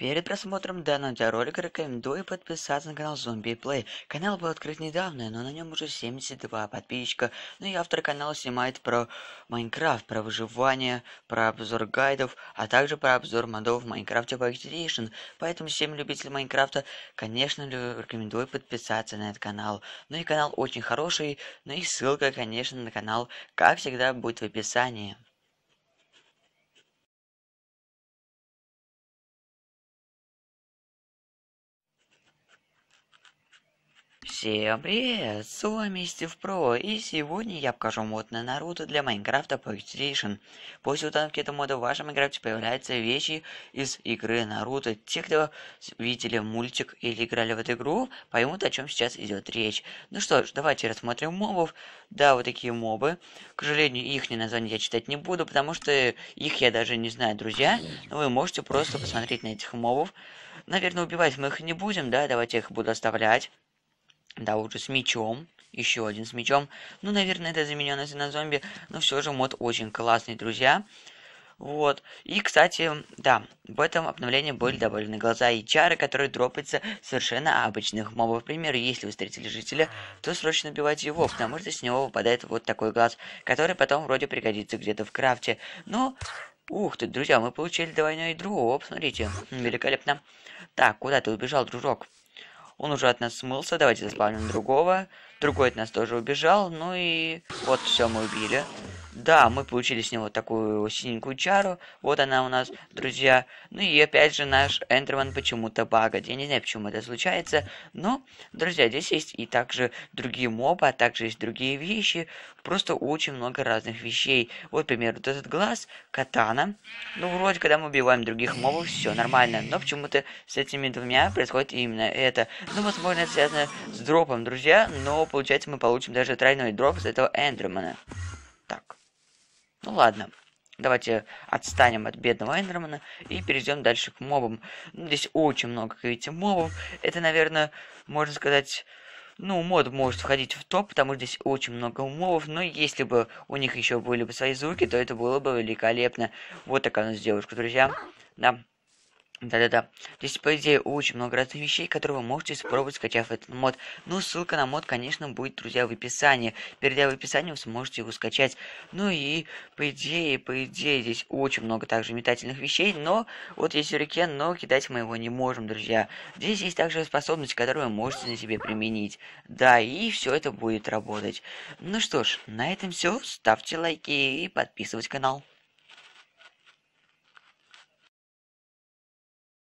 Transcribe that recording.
Перед просмотром данного видеоролика рекомендую подписаться на канал Zombie Play. Канал был открыт недавно, но на нем уже 72 подписчика. Ну и автор канала снимает про Майнкрафт, про выживание, про обзор гайдов, а также про обзор модов в Майнкрафте по Expedition. Поэтому всем любителям Майнкрафта, конечно, рекомендую подписаться на этот канал. Ну и канал очень хороший, ну и ссылка, конечно, на канал, как всегда, будет в описании. Всем привет, с вами Стив Про, и сегодня я покажу мод на Наруто для Майнкрафта PlayStation. После установки этого мода в вашем Майнкрафте появляются вещи из игры Наруто. Те, кто видели мультик или играли в эту игру, поймут, о чем сейчас идет речь. Ну что ж, давайте рассмотрим мобов. Да, вот такие мобы. К сожалению, их название я читать не буду, потому что их я даже не знаю, друзья. Но вы можете просто посмотреть на этих мобов. Наверное, убивать мы их не будем, да, давайте я их буду оставлять. Да, уже с мечом. Еще один с мечом. Ну, наверное, это замененность на зомби. Но все же мод очень классный, друзья. Вот. И, кстати, да, в этом обновлении были добавлены глаза и чары, которые дропятся совершенно обычных мобов. Например, если вы встретили жителя, то срочно убивайте его, потому что с него выпадает вот такой глаз, который потом вроде пригодится где-то в крафте. Но, ух ты, друзья, мы получили двойную игру, смотрите, великолепно. Так, куда ты убежал, дружок? Он уже от нас смылся. Давайте заспавним другого. Другой от нас тоже убежал. Ну и вот все мы убили. Да, мы получили с него такую синенькую чару. Вот она у нас, друзья. Ну и опять же наш Эндерман почему-то багает. Я не знаю, почему это случается. Но, друзья, здесь есть и также другие мобы, а также есть другие вещи. Просто очень много разных вещей. Вот, к вот этот глаз, катана. Ну, вроде, когда мы убиваем других мобов, все нормально. Но почему-то с этими двумя происходит именно это. Ну, возможно, это связано с дропом, друзья. Но, получается, мы получим даже тройной дроп с этого Эндермана. Ну ладно, давайте отстанем от бедного Эндермана и перейдем дальше к мобам. Ну, здесь очень много, как видите, мобов. Это, наверное, можно сказать... Ну, мод может входить в топ, потому что здесь очень много мобов, но если бы у них еще были бы свои звуки, то это было бы великолепно. Вот такая у нас девушка, друзья. Да. Да-да-да. Здесь, по идее, очень много разных вещей, которые вы можете испробовать, скачав этот мод. Ну, ссылка на мод, конечно, будет, друзья, в описании. Перейдя в описание, вы сможете его скачать. Ну и, по идее, по идее, здесь очень много также метательных вещей, но вот есть рекен, но кидать мы его не можем, друзья. Здесь есть также способность, которую вы можете на себе применить. Да, и все это будет работать. Ну что ж, на этом все. Ставьте лайки и подписывайтесь на канал.